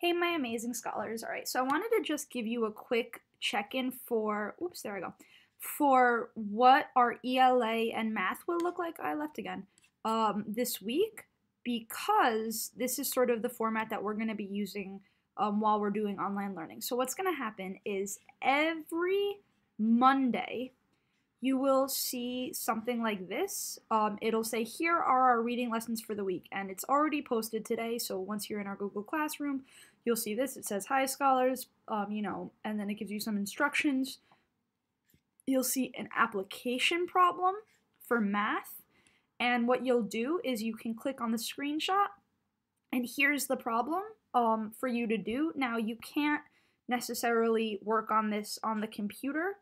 Hey, my amazing scholars. All right, so I wanted to just give you a quick check-in for, oops, there I go, for what our ELA and math will look like. I left again. Um, this week because this is sort of the format that we're going to be using um, while we're doing online learning. So what's going to happen is every Monday you will see something like this. Um, it'll say, here are our reading lessons for the week, and it's already posted today, so once you're in our Google Classroom, you'll see this. It says, hi, scholars, um, you know, and then it gives you some instructions. You'll see an application problem for math, and what you'll do is you can click on the screenshot, and here's the problem um, for you to do. Now, you can't necessarily work on this on the computer,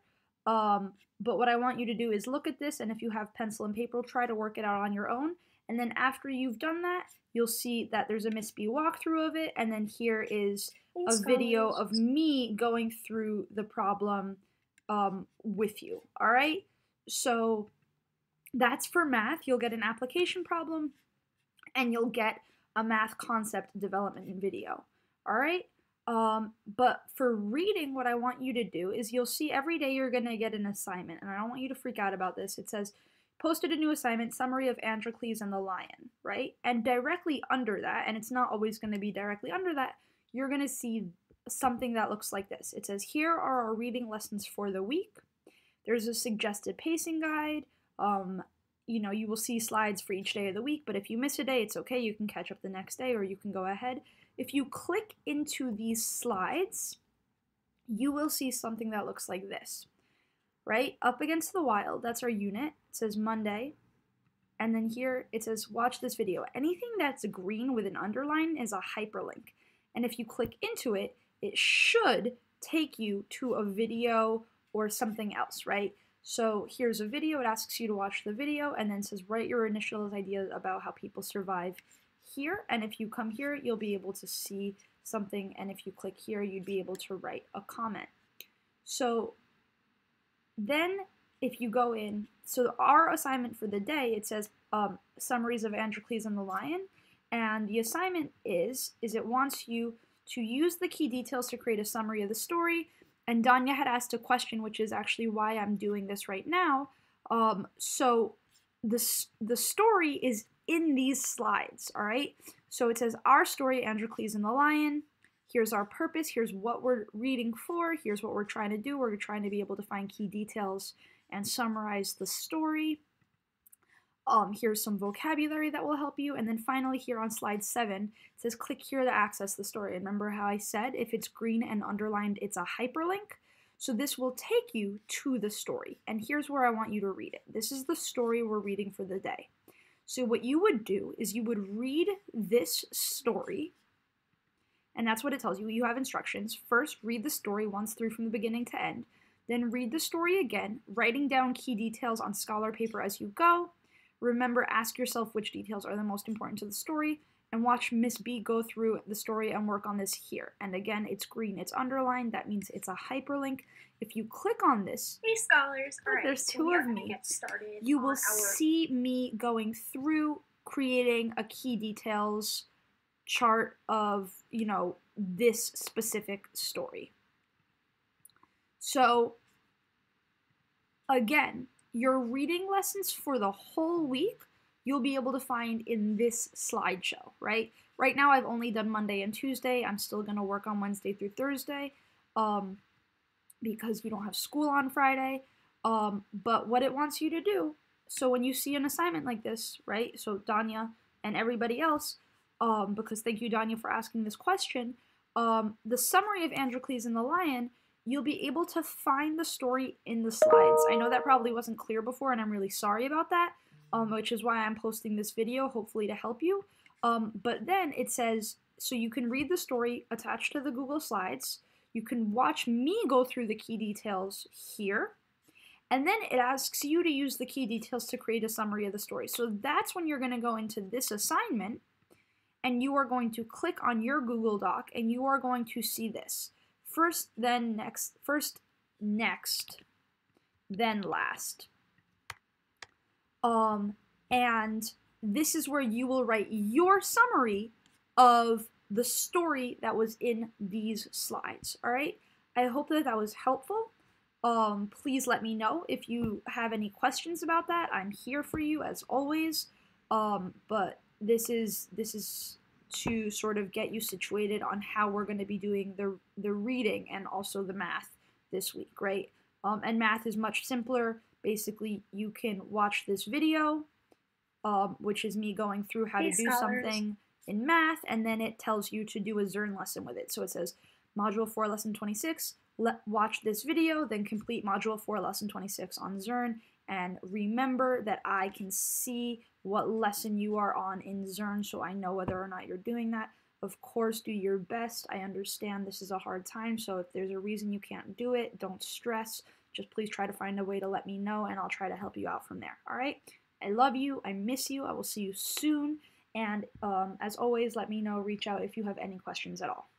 um, but what I want you to do is look at this, and if you have pencil and paper, try to work it out on your own. And then after you've done that, you'll see that there's a Miss B walkthrough of it, and then here is a video of me going through the problem um, with you, all right? So that's for math. You'll get an application problem, and you'll get a math concept development video, all right? Um, but for reading, what I want you to do is you'll see every day you're going to get an assignment. And I don't want you to freak out about this. It says, posted a new assignment, summary of Androcles and the Lion, right? And directly under that, and it's not always going to be directly under that, you're going to see something that looks like this. It says, here are our reading lessons for the week. There's a suggested pacing guide, um, you know, you will see slides for each day of the week, but if you miss a day, it's okay. You can catch up the next day or you can go ahead. If you click into these slides, you will see something that looks like this, right? Up against the wild, that's our unit. It says Monday. And then here it says watch this video. Anything that's green with an underline is a hyperlink. And if you click into it, it should take you to a video or something else, right? So here's a video, it asks you to watch the video and then says write your initial ideas about how people survive here. And if you come here, you'll be able to see something. And if you click here, you'd be able to write a comment. So then if you go in, so our assignment for the day, it says um, summaries of Androcles and the Lion. And the assignment is, is it wants you to use the key details to create a summary of the story and Danya had asked a question, which is actually why I'm doing this right now. Um, so the the story is in these slides, all right? So it says our story, Androcles and the Lion. Here's our purpose. Here's what we're reading for. Here's what we're trying to do. We're trying to be able to find key details and summarize the story. Um, here's some vocabulary that will help you. And then finally here on slide seven, it says click here to access the story. Remember how I said if it's green and underlined, it's a hyperlink? So this will take you to the story. And here's where I want you to read it. This is the story we're reading for the day. So what you would do is you would read this story, and that's what it tells you. You have instructions. First, read the story once through from the beginning to end. Then read the story again, writing down key details on scholar paper as you go. Remember, ask yourself which details are the most important to the story, and watch Miss B go through the story and work on this here. And again, it's green, it's underlined, that means it's a hyperlink. If you click on this, hey scholars, oh, there's two of me. You will our... see me going through creating a key details chart of, you know, this specific story. So again, your reading lessons for the whole week, you'll be able to find in this slideshow, right? Right now, I've only done Monday and Tuesday. I'm still going to work on Wednesday through Thursday um, because we don't have school on Friday. Um, but what it wants you to do, so when you see an assignment like this, right? So Danya and everybody else, um, because thank you, Danya, for asking this question. Um, the summary of Androcles and the Lion you'll be able to find the story in the slides. I know that probably wasn't clear before, and I'm really sorry about that, um, mm-hmm. which is why I'm posting this video, hopefully to help you. Um, but then it says, so you can read the story attached to the Google Slides. You can watch me go through the key details here. And then it asks you to use the key details to create a summary of the story. So that's when you're going to go into this assignment and you are going to click on your Google Doc and you are going to see this first, then next, first, next, then last. Um, and this is where you will write your summary of the story that was in these slides, all right? I hope that that was helpful. Um, please let me know if you have any questions about that. I'm here for you as always. Um, but this is this is to sort of get you situated on how we're going to be doing the, the reading and also the math this week, right? Um, and math is much simpler. Basically, you can watch this video, um, which is me going through how to do scholars. something in math, and then it tells you to do a Zern lesson with it. So it says, Module 4, Lesson 26, watch this video, then complete Module 4, Lesson 26 on Zern, and remember that I can see what lesson you are on in Zern, so I know whether or not you're doing that. Of course, do your best. I understand this is a hard time, so if there's a reason you can't do it, don't stress. Just please try to find a way to let me know, and I'll try to help you out from there. All right? I love you. I miss you. I will see you soon. And um, as always, let me know, reach out if you have any questions at all.